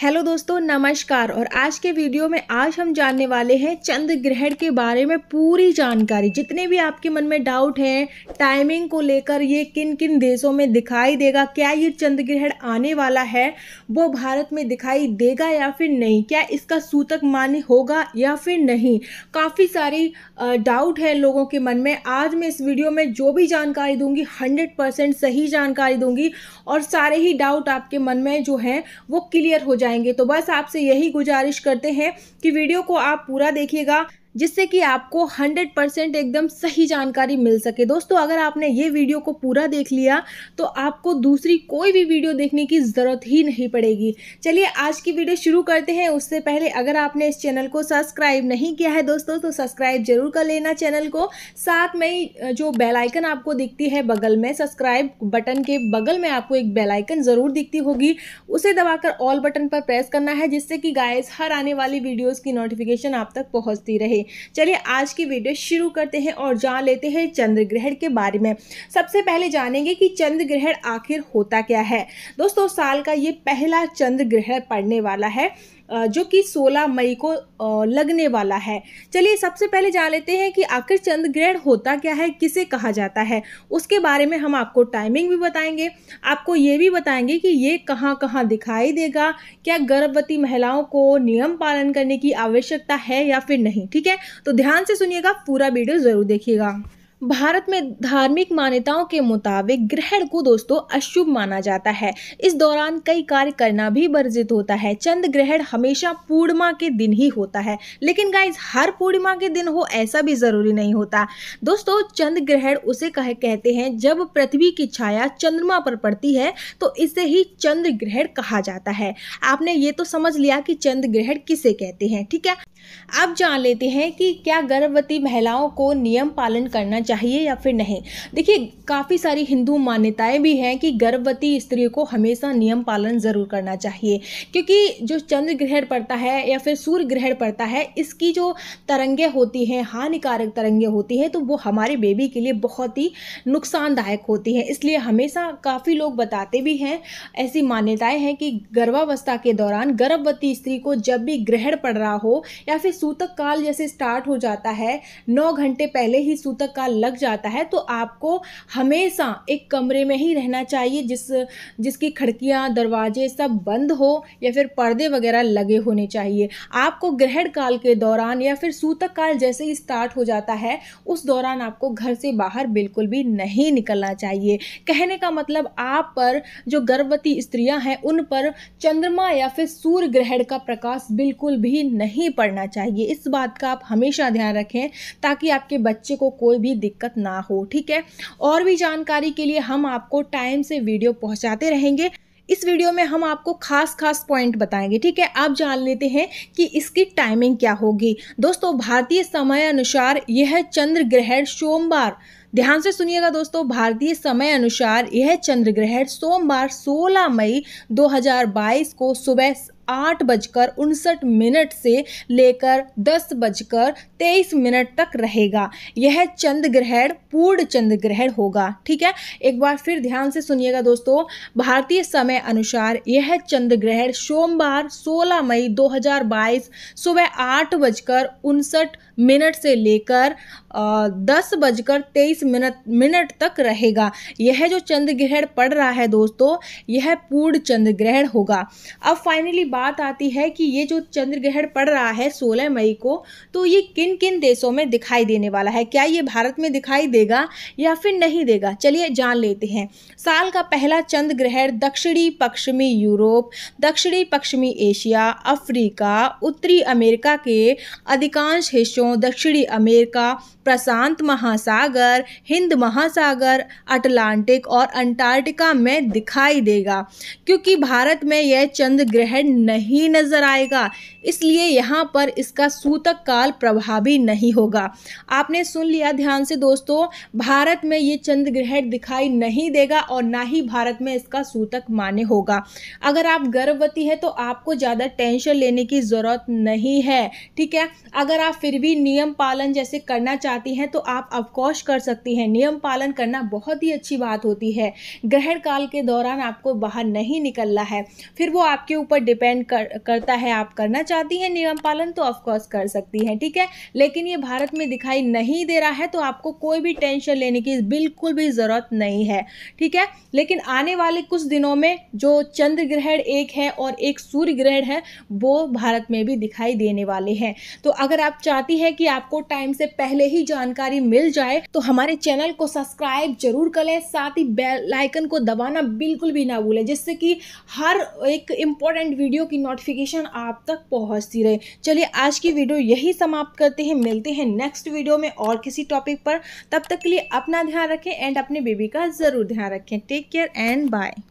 hello दोस्तों नमस्कार और आज के वीडियो में आज हम जानने वाले हैं चंद्र ग्रहण के बारे में पूरी जानकारी जितने भी आपके मन में डाउट हैं टाइमिंग को लेकर ये किन किन देशों में दिखाई देगा क्या ये चंद्र ग्रहण आने वाला है वो भारत में दिखाई देगा या फिर नहीं क्या इसका सूतक मान्य होगा या फिर नहीं काफ़ी सारी डाउट है लोगों के मन में आज मैं इस वीडियो में जो भी जानकारी दूँगी हंड्रेड सही जानकारी दूँगी और सारे ही डाउट आपके मन में जो हैं वो क्लियर हो जाए जाएंगे तो बस आपसे यही गुजारिश करते हैं कि वीडियो को आप पूरा देखिएगा जिससे कि आपको 100 परसेंट एकदम सही जानकारी मिल सके दोस्तों अगर आपने ये वीडियो को पूरा देख लिया तो आपको दूसरी कोई भी वीडियो देखने की ज़रूरत ही नहीं पड़ेगी चलिए आज की वीडियो शुरू करते हैं उससे पहले अगर आपने इस चैनल को सब्सक्राइब नहीं किया है दोस्तों तो सब्सक्राइब जरूर कर लेना चैनल को साथ में जो बेलाइकन आपको दिखती है बगल में सब्सक्राइब बटन के बगल में आपको एक बेलाइकन ज़रूर दिखती होगी उसे दबाकर ऑल बटन पर प्रेस करना है जिससे कि गाइस हर आने वाली वीडियोज़ की नोटिफिकेशन आप तक पहुँचती रहे चलिए आज की वीडियो शुरू करते हैं और जान लेते हैं चंद्र ग्रहण के बारे में सबसे पहले जानेंगे कि चंद्र ग्रहण आखिर होता क्या है दोस्तों साल का ये पहला चंद्र ग्रहण पड़ने वाला है जो कि 16 मई को लगने वाला है चलिए सबसे पहले जान लेते हैं कि आखिर चंद्र ग्रहण होता क्या है किसे कहा जाता है उसके बारे में हम आपको टाइमिंग भी बताएंगे आपको ये भी बताएंगे कि ये कहाँ कहाँ दिखाई देगा क्या गर्भवती महिलाओं को नियम पालन करने की आवश्यकता है या फिर नहीं ठीक है तो ध्यान से सुनिएगा पूरा वीडियो ज़रूर देखिएगा भारत में धार्मिक मान्यताओं के मुताबिक ग्रहण को दोस्तों अशुभ माना जाता है इस दौरान कई कार्य करना भी वर्जित होता है चंद्र ग्रहण हमेशा पूर्णिमा के दिन ही होता है लेकिन गाइज हर पूर्णिमा के दिन हो ऐसा भी जरूरी नहीं होता दोस्तों चंद्र ग्रहण उसे कह कहते हैं जब पृथ्वी की छाया चंद्रमा पर पड़ती है तो इसे ही चंद्र ग्रहण कहा जाता है आपने ये तो समझ लिया कि चंद्र ग्रहण किसे कहते हैं ठीक है अब जान लेते हैं कि क्या गर्भवती महिलाओं को नियम पालन करना चाहिए या फिर नहीं देखिए काफ़ी सारी हिंदू मान्यताएं भी हैं कि गर्भवती स्त्री को हमेशा नियम पालन ज़रूर करना चाहिए क्योंकि जो चंद्र ग्रहण पड़ता है या फिर सूर्य ग्रहण पड़ता है इसकी जो तरंगे होती हैं हानिकारक तरंगे होती हैं तो वो हमारे बेबी के लिए बहुत ही नुकसानदायक होती हैं इसलिए हमेशा काफ़ी लोग बताते भी हैं ऐसी मान्यताएं हैं कि गर्भावस्था के दौरान गर्भवती स्त्री को जब भी ग्रहण पड़ रहा हो या या फिर सूतक काल जैसे स्टार्ट हो जाता है नौ घंटे पहले ही सूतक काल लग जाता है तो आपको हमेशा एक कमरे में ही रहना चाहिए जिस जिसकी खिड़कियाँ दरवाजे सब बंद हो या फिर पर्दे वगैरह लगे होने चाहिए आपको ग्रहण काल के दौरान या फिर सूतक काल जैसे ही स्टार्ट हो जाता है उस दौरान आपको घर से बाहर बिल्कुल भी नहीं निकलना चाहिए कहने का मतलब आप पर जो गर्भवती स्त्रियां हैं उन पर चंद्रमा या फिर सूर्य ग्रहण का प्रकाश बिल्कुल भी नहीं पड़ना होना चाहिए इस बात का आप हमेशा ध्यान रखें ताकि आपके बच्चे को कोई भी दिक्कत ना हो ठीक है और भी जानकारी के लिए हम आपको टाइम से वीडियो पहुँचाते रहेंगे इस वीडियो में हम आपको खास खास पॉइंट बताएंगे ठीक है आप जान लेते हैं कि इसकी टाइमिंग क्या होगी दोस्तों भारतीय समय अनुसार यह चंद्र ग्रहण सोमवार ध्यान से सुनिएगा दोस्तों भारतीय समय अनुसार यह चंद्र ग्रहण सोमवार 16 मई 2022 को सुबह आठ बजकर उनसठ मिनट से लेकर दस बजकर तेईस मिनट तक रहेगा यह चंद्र ग्रहण पूर्ण चंद्र ग्रहण होगा ठीक है एक बार फिर ध्यान से सुनिएगा दोस्तों भारतीय समय अनुसार यह चंद्र ग्रहण सोमवार 16 मई 2022 सुबह आठ बजकर उनसठ मिनट से लेकर दस बजकर तेईस मिनट मिनट तक रहेगा यह जो चंद्र ग्रहण पड़ रहा है दोस्तों यह पूर्ण चंद्र ग्रहण होगा अब फाइनली बात आती है कि ये जो चंद्र ग्रहण पड़ रहा है सोलह मई को तो ये किन किन देशों में दिखाई देने वाला है क्या ये भारत में दिखाई देगा या फिर नहीं देगा चलिए जान लेते हैं साल का पहला चंद्र ग्रहण दक्षिणी पश्चिमी यूरोप दक्षिणी पश्चिमी एशिया अफ्रीका उत्तरी अमेरिका के अधिकांश हिस्सों देशों दक्षिणी अमेरिका प्रशांत महासागर हिंद महासागर अटलांटिक और अंटार्कटिका में दिखाई देगा क्योंकि भारत में यह चंद्र ग्रहण नहीं नजर आएगा इसलिए यहाँ पर इसका सूतक काल प्रभावी नहीं होगा आपने सुन लिया ध्यान से दोस्तों भारत में ये चंद्र ग्रहण दिखाई नहीं देगा और ना ही भारत में इसका सूतक मान्य होगा अगर आप गर्भवती है तो आपको ज़्यादा टेंशन लेने की ज़रूरत नहीं है ठीक है अगर आप फिर भी नियम पालन जैसे करना चाहती हैं तो आप अवकोश कर सकती हैं नियम पालन करना बहुत ही अच्छी बात होती है ग्रहण काल के दौरान आपको बाहर नहीं निकलना है फिर वो आपके ऊपर डिपेंड कर, करता है आप करना चाहती हैं नियम पालन तो ऑफकोर्स कर सकती हैं ठीक है लेकिन ये भारत में दिखाई नहीं दे रहा है तो आपको कोई भी टेंशन लेने की बिल्कुल भी ज़रूरत नहीं है ठीक है लेकिन आने वाले कुछ दिनों में जो चंद्र ग्रहण एक है और एक सूर्य ग्रहण है वो भारत में भी दिखाई देने वाले हैं तो अगर आप चाहती हैं है कि आपको टाइम से पहले ही जानकारी मिल जाए तो हमारे चैनल को सब्सक्राइब जरूर कर लें साथ ही बेल आइकन को दबाना बिल्कुल भी ना भूलें जिससे कि हर एक इम्पॉर्टेंट वीडियो की नोटिफिकेशन आप तक पहुंचती रहे चलिए आज की वीडियो यही समाप्त करते हैं मिलते हैं नेक्स्ट वीडियो में और किसी टॉपिक पर तब तक के लिए अपना ध्यान रखें एंड अपने बेबी का ज़रूर ध्यान रखें टेक केयर एंड बाय